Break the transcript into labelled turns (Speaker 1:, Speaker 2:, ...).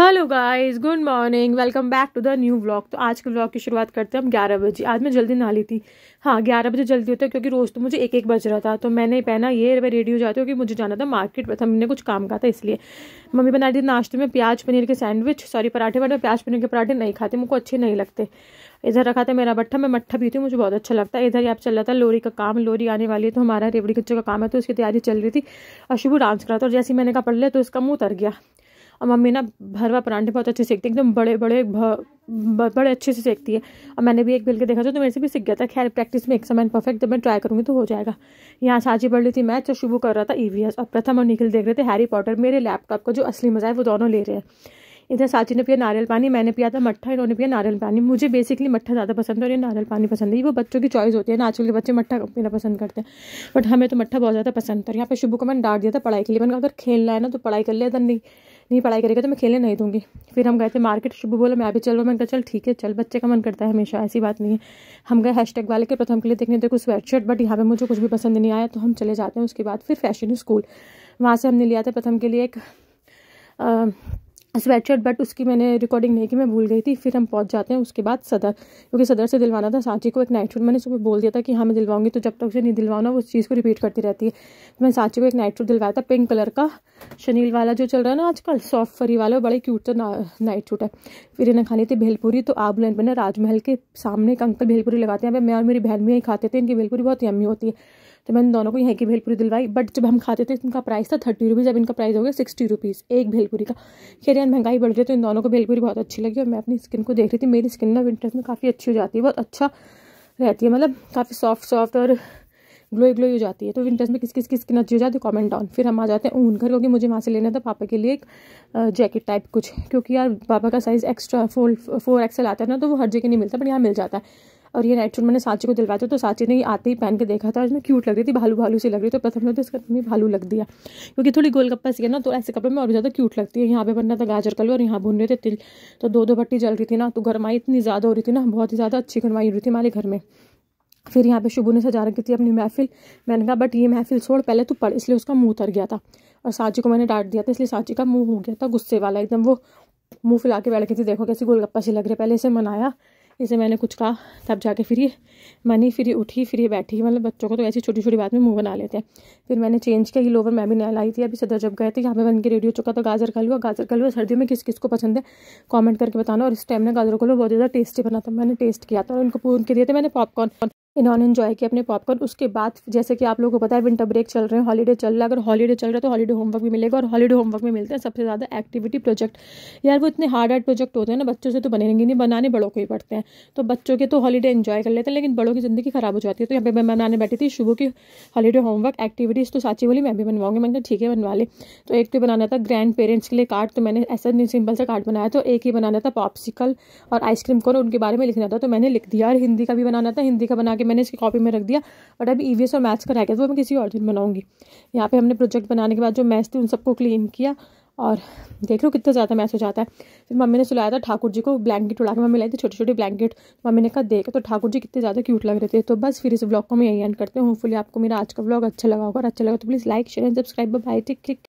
Speaker 1: hello guys good morning welcome back to the new vlog तो आज के vlog की शुरुआत करते हैं हम ग्यारह बजे आज मैं जल्दी नहा ली थी हाँ ग्यारह बजे जल्दी होता है क्योंकि रोज़ तो मुझे एक एक बज रहा था तो मैंने पहना ये मैं रेडी हो जाती हूँ क्योंकि मुझे जाना था मार्केट पर था मैंने कुछ काम कहा था इसलिए मम्मी बना दी नाश्ते में प्याज पनीर के सैंडविच सॉरी पराठे बट प्याज पनीर के पराठे नहीं खाते मुझको अच्छे नहीं लगते इधर रखा था मेरा मट्ठा मैं मट्ठा पीती हूँ मुझे बहुत अच्छा लगता है इधर ही आप चल रहा था लोरी का काम लोरी आने वाली है तो हमारा रेवड़ी कच्चे का काम है तो उसकी तैयारी चल रही थी और शुभ डांस करा था और जैसे मैंने कहा पढ़ लिया तो उसका मुँह तर गया और मम्मी ना भरवा परांठे बहुत अच्छे सेकती है एकदम बड़े बड़े बड़े अच्छे से सेकती है और मैंने भी एक बिल के देखा था तो मेरे से भी सीख गया था खैर प्रैक्टिस में एक समय परफेक्ट जब मैं ट्राई करूँगी तो हो जाएगा यहाँ साझी पढ़ रही थी मैच और तो शुभ कर रहा था ई e और प्रथम और निखिल देख रहे थे हैरी पॉटर मेरे लैपटॉप का जो असली मज़ा है वो दोनों ले रहे हैं इधर साची ने पिया नारियल पानी मैंने पिया था मट्ठा इन्होंने पिया नारियल पानी मुझे बेसिकली मट्ठा ज़्यादा पसंद है और ये नारियल पानी पसंद है वो बच्चों की चॉइस होती है ना आजकल के बच्चे मट्ठा पीना पसंद करते हैं बट हमें तो मट्ठा बहुत ज़्यादा पसंद था यहाँ पे शुभ को मैंने डांट दिया था पढ़ाई के लिए मैंने अगर खेलना है ना तो पढ़ाई कर लिया था नहीं नहीं पढ़ाई करेगा तो मैं खेलने नहीं दूंगी फिर हम गए थे मार्केट शुभ बोला मैं अभी चल हूँ मैंने कहा चल ठीक है चल बच्चे का मन करता है हमेशा ऐसी बात नहीं है हम गए हैशटैग वाले के प्रथम के लिए देखने देखो स्वेट शर्ट बट यहाँ पर मुझे कुछ भी पसंद नहीं आया तो हम चले जाते हैं उसके बाद फिर फैशन स्कूल वहाँ से हमने लिया था प्रथम के लिए एक स्वेटशर्ट बट उसकी मैंने रिकॉर्डिंग नहीं की मैं भूल गई थी फिर हम पहुंच जाते हैं उसके बाद सदर क्योंकि सदर से दिलवाना था सांची को एक नाइट शूट मैंने सुबह बोल दिया था कि हाँ मैं दिलवाऊंगी तो जब तक उसे नहीं दिलवाना वो उस चीज़ को रिपीट करती रहती है तो मैंने सांची को एक नाइट सूट दिलवाया था पिंक कलर का शनील वाला जो चल रहा है ना आजकल सॉफ्ट फरी वाला बड़े क्यूट सा नाइट शूट है फिर इन्हें खानी थी भेलपुरी तो आप लाइन राजमहल के सामने एक अंकल भेलपुरी लगाते हैं मैं और मेरी बहन भी यहीं खाते थे इनकी भेलपुरी बहुत यमी होती है तो मैंने दोनों को यहाँ की भेलपूरी दिलवाई बट जब हम खाते थे इनका प्राइस था थर्टी रुपीज़ अब इनका प्राइस हो गया सिक्सटी रुपीज़ एक भेलपुरी का खेर यार महंगाई बढ़ रही है तो इन दोनों को भेलपुरी बहुत अच्छी लगी और मैं अपनी स्किन को देख रही थी मेरी स्किन ना विंटर्स में काफ़ी अच्छी हो जाती है बहुत अच्छा रहती है मतलब काफ़ी सॉफ्ट सॉफ्ट और ग्लोई ग्लोई हो जाती है तो विंटर्स में किस किस की स्किन अच्छी हो जाती है कॉमेंट डाउन फिर हम आ जाते हैं ऊन घर क्योंकि मुझे वहाँ से लेना था पापा के लिए एक जैकेट टाइप कुछ क्योंकि यार पापा का size extra four four XL आता है ना तो वो हर जगह नहीं मिलता बट यहाँ मिल जाता है और ये रेड मैंने साची को दिलवाया था तो साची ने आते ही पहन के देखा था इसमें क्यूट लग रही थी भालू भालू सी लग रही थी तो प्रथम ने तो इसका तुम्हें तो भालू लग दिया क्योंकि थोड़ी गोलगप्पा सी है ना तो ऐसे कपड़े में और ज़्यादा क्यूट लगती है यहाँ पे बनना था गाजर कलू और यहाँ भुन रहे थे तिल तो दो दो भट्टी जल रही थी ना तो गर्माई इतनी ज़्यादा हो रही थी ना बहुत ही ज़्यादा अच्छी गरमाई हो रही थी हमारे घर में फिर यहाँ पे शुभू ने सजा रखी थी अपनी महफिल मैंने कहा बट ये महफिल छोड़ पहले तू पढ़ इसलिए उसका मुंह उतर गया था और साची को मैंने डांट दिया था इसलिए साची का मुंह हो गया था गुस्से वाला एकदम वो मुंह फिला के बैठ गई थी देखो कैसी गोलगप्पा सी लग रही है पहले इसे मनाया जैसे मैंने कुछ कहा तब जाके फिर ये मनी फिर ये उठी फिर ये बैठी मतलब बच्चों को तो ऐसी छोटी छोटी बात में मुंह बना लेते हैं फिर मैंने चेंज किया ये लोवर मैं भी नया लाई थी अभी सदर जब गए थे यहाँ पे बन के रेडी हो चुका था तो गाजर का हलवा गाजर का हलवा सर्दियों में किस किस को पसंद है कॉमेंट करके बताना और इस टाइम ने गाजर का हलवा बहुत ज़्यादा टेस्टी बना था मैंने टेस्ट किया था और उनको पून दिए थे मैंने पॉपकॉर्न इन्होंने इन्जॉय किया अपने पॉपकॉर्न उसके बाद जैसे कि आप लोगों को पता है विंटर ब्रेक चल रहे हैं हॉलीडे चल रहा है अगर हॉलीडे चल रहा है तो हॉलीडे होमवर्क भी मिलेगा और हॉलीडे होमवर्क में मिलते हैं सबसे ज़्यादा एक्टिविटी प्रोजेक्ट यार वो इतने हार्ड हार्ड प्रोजेक्ट होते हैं ना बच्चों से तो बनेंगे नहीं बनाने बड़ों को ही पड़ते हैं तो बच्चों के तो हॉलीडे इन्जॉय कर लेते हैं लेकिन बड़ों की ज़िंदगी खराब हो जाती है तो यहाँ पर मैं बनाने बैठी थी शुभ की हॉलीडे होमवर्क एक्टिविटीज़ तो साची बोली मैं भी बनवाऊंगी मैंने ठीक है बनवा ले तो एक तो बनाना था ग्रैंड पेरेंट्स के लिए कार्ड तो मैंने ऐसा नहीं सिंपल सा कार्ड बनाया तो एक ही बनाना था पॉपसिकल और आइसक्रीम कौन उनके बारे में लिखना था तो मैंने लिख दिया और हिंदी का भी बनाना था हिंदी का बना के मैंने इसकी कॉपी में रख दिया बट अभी ई और मैथ्स का रह गया तो वो मैं किसी और दिन बनाऊँगी यहाँ पर हमने प्रोजेक्ट बनाने के बाद जो मैथ्स थे उन सबको क्लीन किया और देख लो कितना ज़्यादा मैस हो जाता है फिर मम्मी ने सुलाया था ठाकुर जी को ब्लैंकेट उड़ा के मम्मी लाई थी छोटे छोटे ब्लैंकेट मम्मी ने कहा देखा तो ठाकुर जी कितने ज़्यादा क्यूट लग रहे थे तो बस फिर इस ब्लॉग को मैं यही एंड करते हूँ होपफुली आपको मेरा आज का ब्लॉग अच्छा लगा होगा और अच्छा लगा तो please like share and subscribe बाय टिक क्लिक